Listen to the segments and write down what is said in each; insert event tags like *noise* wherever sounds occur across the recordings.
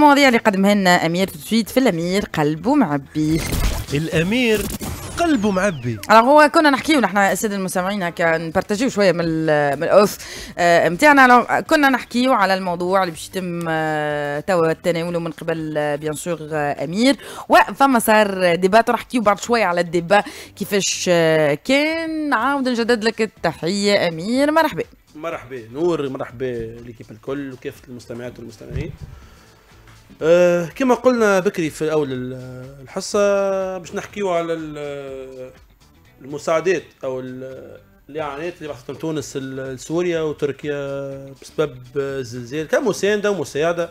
المواضيع اللي قدمها لنا امير تجويد في الامير قلبه معبي الامير قلبه معبي على هو كنا نحكيو نحن الساده المستمعين هكا نبارتاجيو شويه من من الاوف نتاعنا آه، كنا نحكيو على الموضوع اللي باش يتم آه، توا تناوله من قبل بيان آه، سور امير وفما صار ديبات نحكيو بعد شويه على الديبا كيفاش كان نعاود نجدد لك التحيه امير مرحبا مرحبا نور مرحبا ليكيب الكل وكافه المستمعات والمستمعين أه كما قلنا بكري في اول الحصه باش نحكيو على المساعدات او الاعانات اللي بحثتهم تونس لسوريا وتركيا بسبب الزلزال كمسانده ومساعده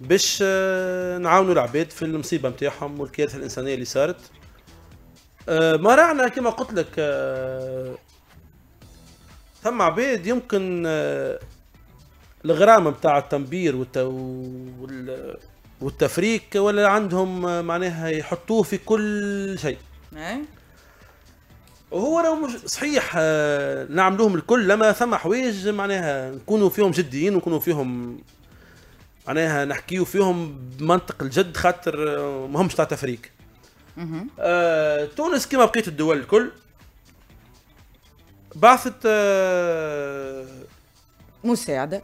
باش آه، نعاونوا العباد في المصيبه نتاعهم والكارثه الانسانيه اللي صارت آه، ما رعنا كما قلت لك آه، ثم عباد يمكن الغرامه بتاع التنبير والت... وال... والتفريك ولا عندهم معناها يحطوه في كل شيء إيه؟ وهو لو مش صحيح آه، نعملوهم الكل لما ثم حوايج معناها نكونوا فيهم جديين ونكونوا فيهم معناها نحكيو فيهم بمنطق الجد خاطر مهمش تاع تفريك آه، تونس كما بقيت الدول الكل بعثت آه مساعده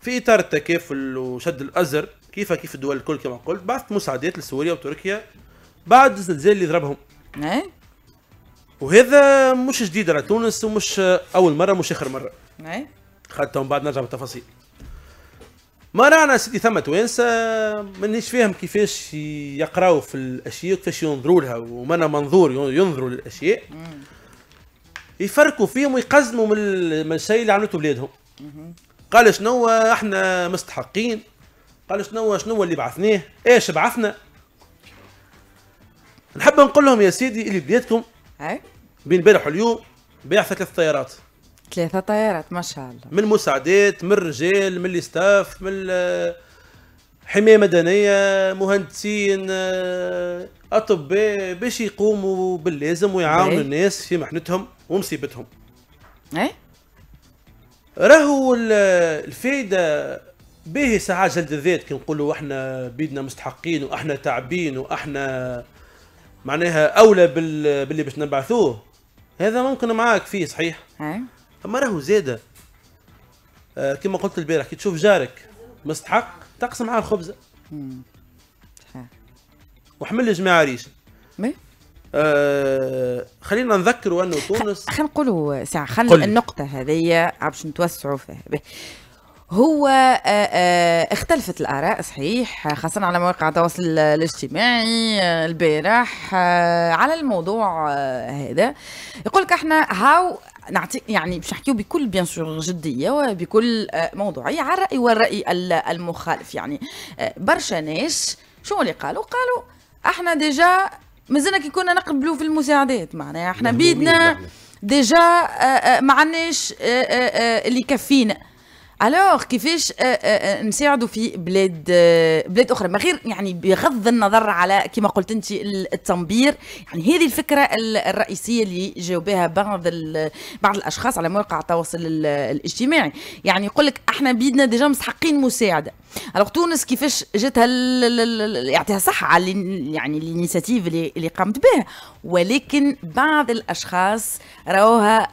في اطار التكافل وشد الازر كيف كيف الدول الكل كما قلت بعثت مساعدات لسوريا وتركيا بعد الزلزال اللي ضربهم إيه؟ وهذا مش جديد على تونس ومش اول مره مش اخر مره خاطر إيه؟ بعد نرجع بالتفاصيل ما رانا سيدي ثم توانسه مانيش فاهم كيفاش يقراو في الاشياء وكيفاش ينظروا لها ومانا منظور ينظروا للاشياء يفركوا فيهم ويقزموا من الشيء اللي عملته بلادهم قال شنو احنا مستحقين قال شنو شنو اللي بعثناه ايش بعثنا نحب نقول لهم يا سيدي اللي بديتكم بين بارح واليوم بيع ثلاث طيارات ثلاثة طيارات ما شاء الله من المساعدات من الرجال من الستاف من آه، حماية مدنية مهندسين آه، أطباء باش يقوموا باللازم ويعاونوا الناس في محنتهم ومصيبتهم. إيه؟ راهو الفايده باهي ساعات جلد الذات كي نقولوا احنا بيدنا مستحقين واحنا تعبين واحنا معناها اولى بال... باللي باش نبعثوه هذا ممكن معاك فيه صحيح اما راهو زاده آه كما قلت البارح كي تشوف جارك مستحق تقسم معاه الخبزه وحمل جماعه ريشه آه، خلينا نذكروا انه تونس خلينا نقولوا ساعه خلينا النقطه هذه باش نتوسعوا فيها هو آه، آه، اختلفت الاراء صحيح خاصه على مواقع التواصل الاجتماعي البارح على الموضوع هذا يقول لك احنا هاو نعطي يعني باش نحكيو بكل بيان سور جديه وبكل موضوعيه على الراي والراي المخالف يعني برشا ناس شنو اللي قالوا قالوا احنا ديجا مازلنا كي كنا نقبلوا في المساعدات معناها احنا بيدنا ديجا آه، آه، ما عندناش آه، اللي يكفينا الوغ كيفاش نساعدوا في بلاد بلاد اخرى من غير يعني بغض النظر على كما قلت انت التنبير يعني هذه الفكره الرئيسيه اللي جاوبها بعض بعض الاشخاص على مواقع التواصل الاجتماعي يعني يقول لك احنا بيدنا ديجا مستحقين مساعده الوغ تونس كيفاش جاتها يعطيها صح على يعني الانيسياتيف اللي, اللي قامت به ولكن بعض الاشخاص راوها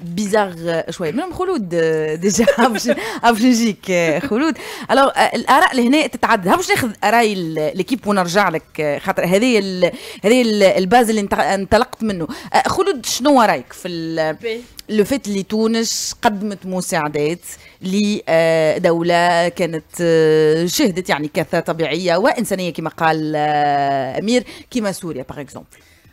بيزاغ آه، شويه منهم خلود آه، ديجا باش *laughs* نجيك آه، خلود الوغ الاراء لهنا تتعدد باش ناخذ راي ليكيب ونرجع لك خاطر هذه هذه الباز اللي انطلقت منه خلود شنو رايك في لو فات اللي تونس قدمت مساعدات لدولة كانت آه، شهدت يعني كارثة طبيعية وإنسانية كما قال آه، أمير كما سوريا باغ اكزومبل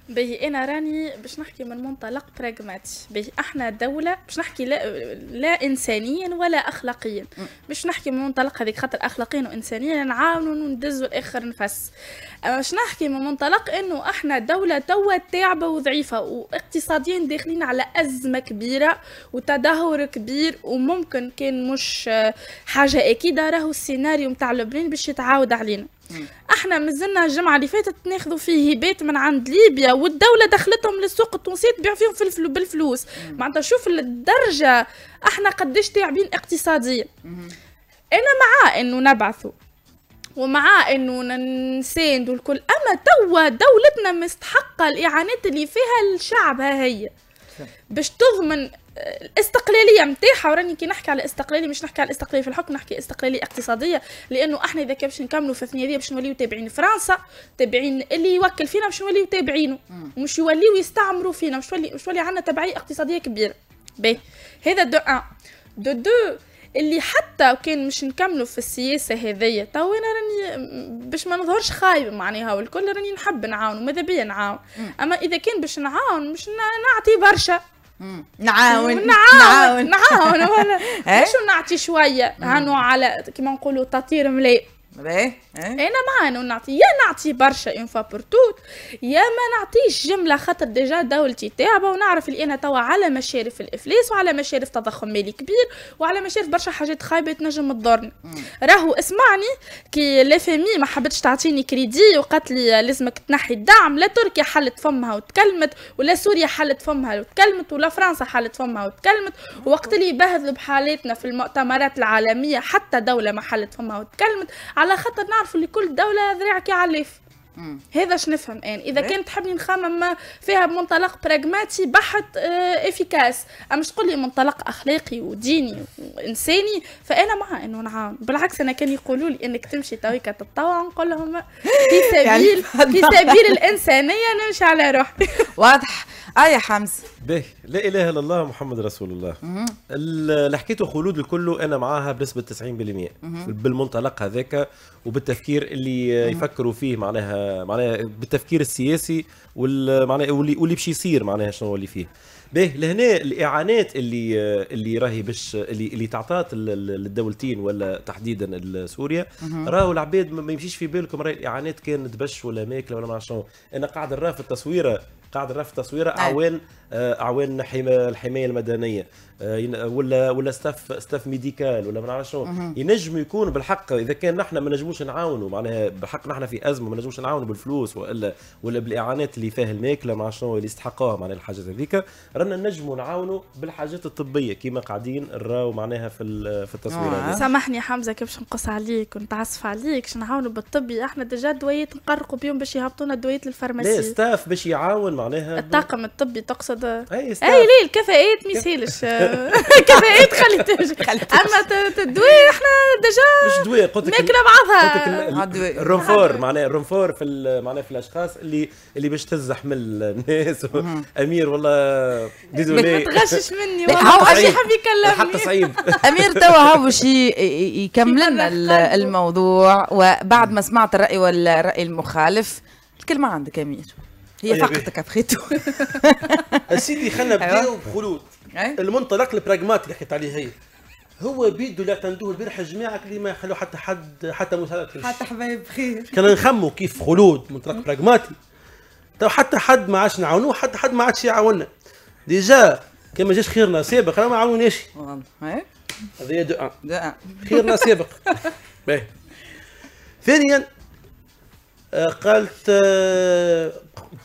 باهي انا راني باش نحكي من منطلق براغماتي باهي احنا دوله باش نحكي لا, لا انسانيا ولا اخلاقيا باش نحكي من منطلق هذيك خاطر اخلاقيا وانسانيا نعاونوا وندزوا الاخر نفس اما باش نحكي من منطلق انه احنا دوله توا تعبه وضعيفه واقتصاديا داخلين على ازمه كبيره كبيرة وتدهور كبير وممكن كان مش آه، حاجة أكيدة راهو السيناريو متاع لبنان باش يتعاود علينا احنا مازلنا الجمعه اللي فاتت ناخذوا فيه هبات من عند ليبيا والدوله دخلتهم للسوق التونسي تبيع فيهم في الفلو بالفلوس معناتها شوف الدرجه احنا قديش تعبين اقتصاديا انا مع انه نبعثوا ومع انه نساندوا الكل اما توا دولتنا مستحقه الاعانات اللي فيها الشعب ها هي باش تضمن الاستقلاليه نتاعها وراني كي نحكي على الاستقلالية مش نحكي على استقلاليه في الحكم نحكي استقلاليه اقتصاديه لانه احنا اذا كان باش نكملوا في الثنيه باش نوليو تابعين فرنسا تابعين اللي يوكل فينا باش نوليو تابعينه ومش يوليو يستعمروا فينا مش تولي مش تولي عندنا تبعيه اقتصاديه كبيره باهي هذا دو ان دو دو اللي حتى كان مش نكملوا في السياسه هذية تو انا راني باش ما نظهرش خايبة معناها والكل راني نحب نعاون وماذا بيا نعاون اما اذا كان باش نعاون مش نعطي برشا نعاون نعاون نعاون *laughs* ولا مش إيه؟ نعطي شويه هانو على كيما نقولوا تطير ملاء باهي انا مع انه نعطي يا نعطي برشا اون فوا بور توت يا ما نعطيش جمله خاطر ديجا دولتي تاعبه ونعرف اللي انا توا على مشارف الافلاس وعلى مشارف تضخم مالي كبير وعلى مشارف برشا حاجات خايبه تنجم تضرني راهو اسمعني كي لافامي ما حبتش تعطيني كريدي وقالت لي لازمك تنحي الدعم لا تركيا حلت فمها وتكلمت ولا سوريا حلت فمها وتكلمت ولا فرنسا حلت فمها وتكلمت وقت اللي بهذلوا بحالاتنا في المؤتمرات العالميه حتى دوله ما حلت فمها وتكلمت على خاطر نعرفوا اللي كل دوله ذراعك يعلف هذا شنو نفهم انا يعني اذا إيه؟ كان تحبني نخمم فيها بمنطلق براغماتي بحت اه افيكاس اما تقول لي منطلق اخلاقي وديني وانساني فانا مع انه نعاون بالعكس انا كان يقولوا لي انك تمشي تويكا تتطوع نقول لهم في *laughs* يعني سبيل *laughs* في سبيل الانسانيه نمشي على روحي *laughs* واضح اه يا حمزه باهي لا اله الا الله محمد رسول الله اللي حكيته خلود الكل انا معاها بنسبه 90% بالمنطلق هذاك وبالتفكير اللي يفكروا فيه معناها معناها بالتفكير السياسي وال معناها واللي واللي باش يصير معناها شنو اللي فيه به لهنا الاعانات اللي اللي راهي باش اللي اللي تعطات للدولتين ولا تحديدا سوريا راهو العباد ما يمشيش في بالكم راهي الاعانات كانت بش ولا ماكله ولا ما شنو انا قاعد نراه في التصويره قاعد رف تصويره نعم. اعوان آه، اعوان الحمايه المدنيه آه، ولا ولا ستاف ستاف ميديكال ولا ما نعرف شنو ينجم يكون بالحق اذا كان نحن ما نجموش نعاونوا معناها بالحق نحن في ازمه ما نجموش نعاونوا بالفلوس والا ولا بالاعانات اللي فيها الماكله ما شنو اللي يستحقوها معناها الحاجات هذيك رانا نجموا نعاونوا بالحاجات الطبيه كيما قاعدين نراو معناها في في التصوير آه. سامحني حمزه كيفاش نقص عليك ونتعصف عليك باش نعاونوا بالطبي احنا ديجا دويت نقرقوا بهم باش يهبطونا دويت للفارماسي لا ستاف باش يعاون معناها الطاقم الطبي تقصد اي ستاف. اي ليه الكفاءات ما يسهلش الكفاءات خلي تجي اما الدواء احنا ديجا مش دواء قلت لك ماكله بعضها الرنفور معناها الرنفور في معناها في الاشخاص اللي اللي باش تهز حمل *laughs* الناس امير والله ديزولي ما تغشش مني والله هو شي حب يكلمني حتى صعيب *laughs* امير توا هو باش يكمل لنا الموضوع وبعد ما سمعت الراي والراي المخالف الكلمه عندك امير هي أيوة. فقطك ابخيتو *laughs* سيدي خلينا نبداو أيوة. بخلود المنطلق البراغماتي اللي حكيت عليه هي هو بيدو اللي تندوه البارحه جماعه اللي ما يخلوه حتى حد حتى مساعدة حتى حبايب خير كنا نخمو كيف خلود منطلق براغماتي تو حتى حد ما عادش نعاونوه حتى حد ما عادش يعاوننا ديجا كان ما جاش خيرنا سابق انا ما عاونوناش هذا دو ان خيرنا سابق *laughs* باهي ثانيا آه، قالت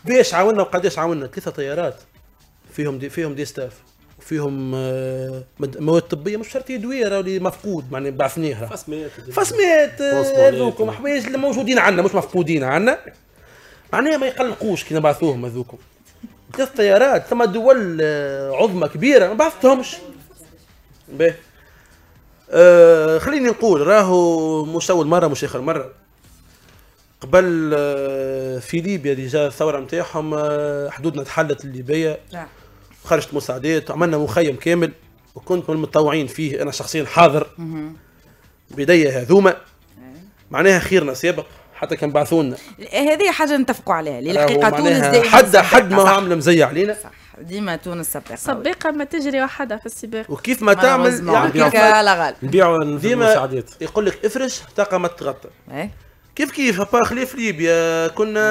باش آه، عاونا وقديش عاونا ثلاثه طيارات فيهم دي فيهم دي ستاف فيهم آه، مواد طبيه مش شرط يدويه راه اللي مفقود معناها يعني بعثنيها فاسمات فاسمات هذوكم حوايج اللي موجودين عندنا مش مفقودين عندنا معناها ما يقلقوش كي نبعثوهم هذوكم ثلاث طيارات ثم دول عظمى كبيره ما بعثتهمش به آه خليني نقول راهو مش اول مره مش اخر مره قبل آه، في ليبيا ديجا الثوره نتاعهم آه، حدودنا تحلت الليبيه خرجت مساعدات عملنا مخيم كامل وكنت من المتطوعين فيه انا شخصيا حاضر بداية هذوما إيه. معناها خيرنا سابق حتى كان بعثونا هذه حاجه نتفقوا عليها للحقيقه تونس حد حد ما عمل مزي علينا صح ديما تونس سباقه سباقه ما تجري وحدها في السباق وكيف ما تعمل يعني نبيعوا ديما يقول لك افرش طاقه ما تغطى إيه. كيف كيف باخ خليف ليبيا كنا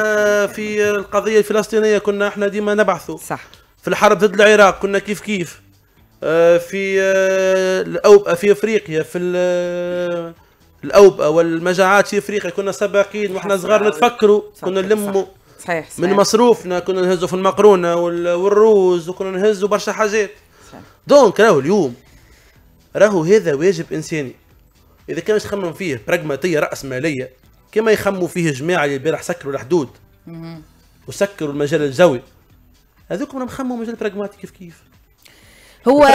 في القضيه الفلسطينيه كنا احنا ديما نبعثوا صح في الحرب ضد العراق كنا كيف كيف آه، في آه، الاوبئه في افريقيا في الاوبئه والمجاعات في افريقيا كنا سباقين واحنا صغار نتفكروا كنا نلموا صحيح, صحيح. من مصروفنا كنا نهزوا في المقرونه والروز وكنا نهزوا برشا حاجات دونك راهو اليوم راهو هذا واجب انساني اذا كان تخمم فيه براغماتيه راس ماليه كما يخموا فيه جماعه اللي البارح سكروا الحدود وسكروا المجال الجوي هذوك راهم خموا مجال براغماتي كيف كيف هو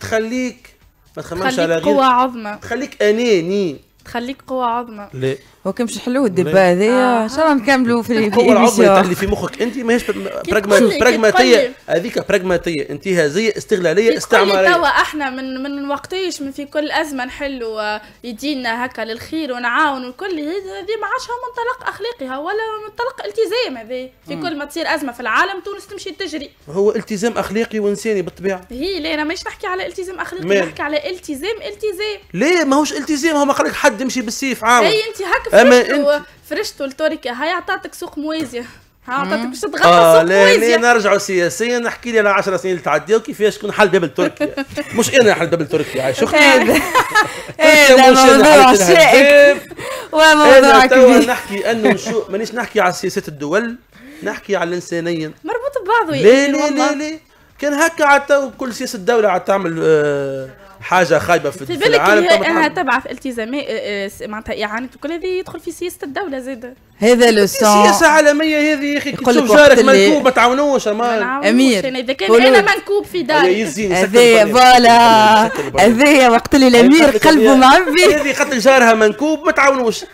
تخليك ما تخممش على غير قوة عظمى تخليك اناني تخليك قوة عظمى لا هو كان مش حلو الدبا هذايا آه. ان شاء الله نكملوا في القوة العظمى اللي في مخك انت ماهيش براغماتية هذيك براغماتية انتهازية استغلالية استعمارية توا احنا من من وقتيش من في كل أزمة نحلوا آه، يدينا هكا للخير ونعاون وكل هذه ما عادش منطلق أخلاقي ولا منطلق التزام هذا في كل ما تصير أزمة في العالم تونس تمشي تجري هو التزام أخلاقي وإنساني بالطبيعة هي لا أنا ماهيش نحكي على التزام أخلاقي نحكي على التزام التزام لا ماهوش التزام هو ما قال لك حد تمشي بالسيف عاوم اي انت هاك فرشتو فرشتو لتوركيا هاي عطاتك سوق موازيه عطاتك باش تغطى آه سوق لا موازيه لا نرجعوا سياسيا نحكي لي على 10 سنين اللي تعديوا كيفاش كون حل باب تركيا *laughs* مش انا حل باب تركيا شكرا *laughs* إيه، *laughs* هذا إيه، موضوع شائك إيه. وموضوع كبير نحكي انه شو مانيش نحكي على سياسات الدول نحكي على الانسانيه مربوط ببعضه لا يعني، لا لا كان هكا عاد كل سياسه الدوله عاد تعمل آه حاجه خايبه في, في, في العالم انها تبع في التزامات إيه، إيه، معناتها اعانات وكل هذا يدخل في سياسه الدوله زاده هذا لو سون سياسه عالميه هذه يا اخي كي تشوف جارك منكوب ما تعاونوش امير يعني اذا كان انا منكوب في داري هذايا فوالا هذايا وقت اللي الامير قلبه معبي هذه قتل جارها منكوب ما تعاونوش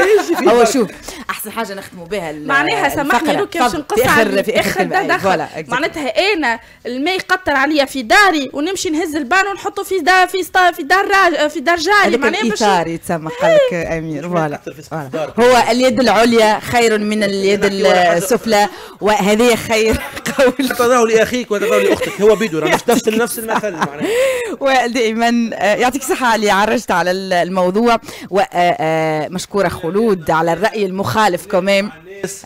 *laughs* هو شوف احسن حاجه نختموا بها معناها سامحني روكي باش نقص اخر في اخر ده دخل معناتها انا الماء يقطر عليا في داري ونمشي نهز البان ونحطه في دار في دار في دار في دار جاري معناها باش يتسمح إيه. لك امير فوالا هو اليد العليا خير من اليد السفلى وهذه خير تتطاول *laughs* تتطاول لاخيك وتتطاول لاختك هو بيدور نفس نفس نفس المثل معناها *laughs* ودائما آه، يعطيك صحه اللي عرجت على الموضوع ومشكوره آه، آه، خلود على الراي المخالف كمان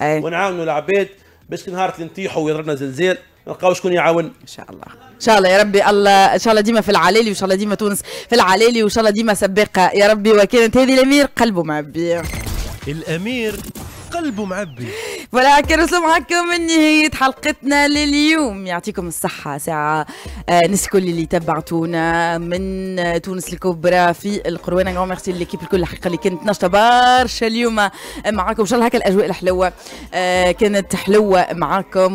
ونعاونوا العباد باش نهار نطيحوا ويضربنا زلزال نلقاو شكون يعاون ان شاء الله ان شاء الله يا ربي الله ان شاء الله ديما في العلالي وان شاء الله ديما تونس في العلالي وان شاء الله ديما سباقه يا ربي وكانت هذه الامير قلبه معبي الامير قلبه معبي فوالا كنوصلوا من نهاية حلقتنا لليوم يعطيكم الصحة ساعة الناس آه، الكل اللي تبعتونا من آه، تونس الكبرى في القروانة غون ميرسي ليكيب الكل الحقيقة اللي كانت نشطة برشا اليوم معاكم إن شاء الله هكا الأجواء الحلوة آه، كانت حلوة معاكم